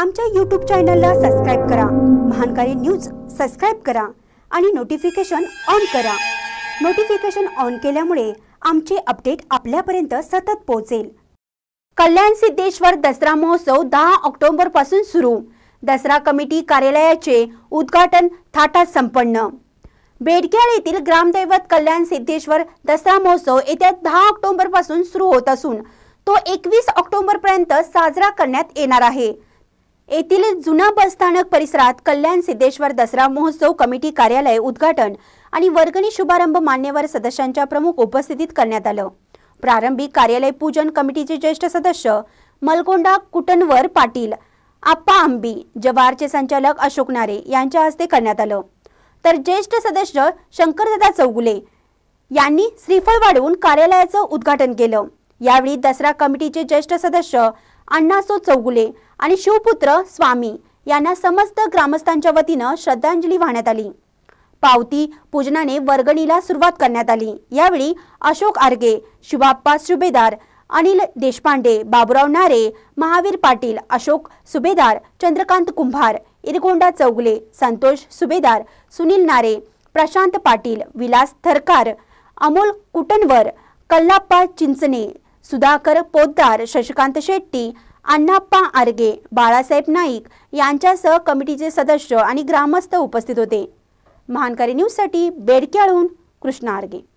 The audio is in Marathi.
आमच्या यूट्यूब चॅनलला सबस्क्राईब करा महानकारी न्यूज सबस्क्राईब करा आणि नोटिफिकेशन ऑन करा नोटिफिकेशन ऑन केल्यामुळे आमचे अपडेट आपल्यापर्यंत सतत पोहोचेल कल्याण सिद्धेश्वर दसरा महोत्सव दहा पासून सुरू दसरा कमिटी कार्यालयाचे उद्घाटन थाटात संपन्न बेडग्याळ येथील ग्रामदैवत कल्याण सिद्धेश्वर दसरा महोत्सव येत्या दहा पासून सुरू होत असून तो एकवीस ऑक्टोबरपर्यंत साजरा करण्यात येणार आहे येथील जुना बसस्थानक परिसरात कल्याण सिद्धेश्वर दसरा महोत्सव कमिटी कार्यालय उद्घाटन आणि वर्गणी शुभारंभ मान्यवर सदस्यांच्या प्रमुख उपस्थितीत करण्यात आलं प्रारंभिक कार्यालय पूजन कमिटीचे ज्येष्ठ सदस्य मलकोंडा कुटनवर पाटील आप्पा आंबी जवारचे संचालक अशोक नारे यांच्या हस्ते करण्यात आलं तर ज्येष्ठ सदस्य शंकरदादा चौगुले यांनी श्रीफळ वाढवून कार्यालयाचं उद्घाटन केलं यावेळी दसरा कमिटीचे ज्येष्ठ सदस्य अण्णासो चौगुले आणि शिवपुत्र स्वामी यांना समस्त ग्रामस्थांच्या वतीनं श्रद्धांजली वाहण्यात आली पावती पूजनाने वर्गणीला सुरुवात करण्यात आली यावेळी अशोक आर्गे शिवाप्पा सुभेदार अनिल देशपांडे बाबुराव नारे महावीर पाटील अशोक सुभेदार चंद्रकांत कुंभार इरगोंडा चौगले संतोष सुभेदार सुनील नारे प्रशांत पाटील विलास थरकार अमोल कुटनवर कल्लाप्पा चिंचणे सुधाकर पोद्दार शशिकांत शेट्टी अण्णाप्पा आर्गे बाळासाहेब नाईक यांच्यासह कमिटीचे सदस्य आणि ग्रामस्थ उपस्थित होते महानकारी न्यूजसाठी बेडक्याळून कृष्णा आर्गे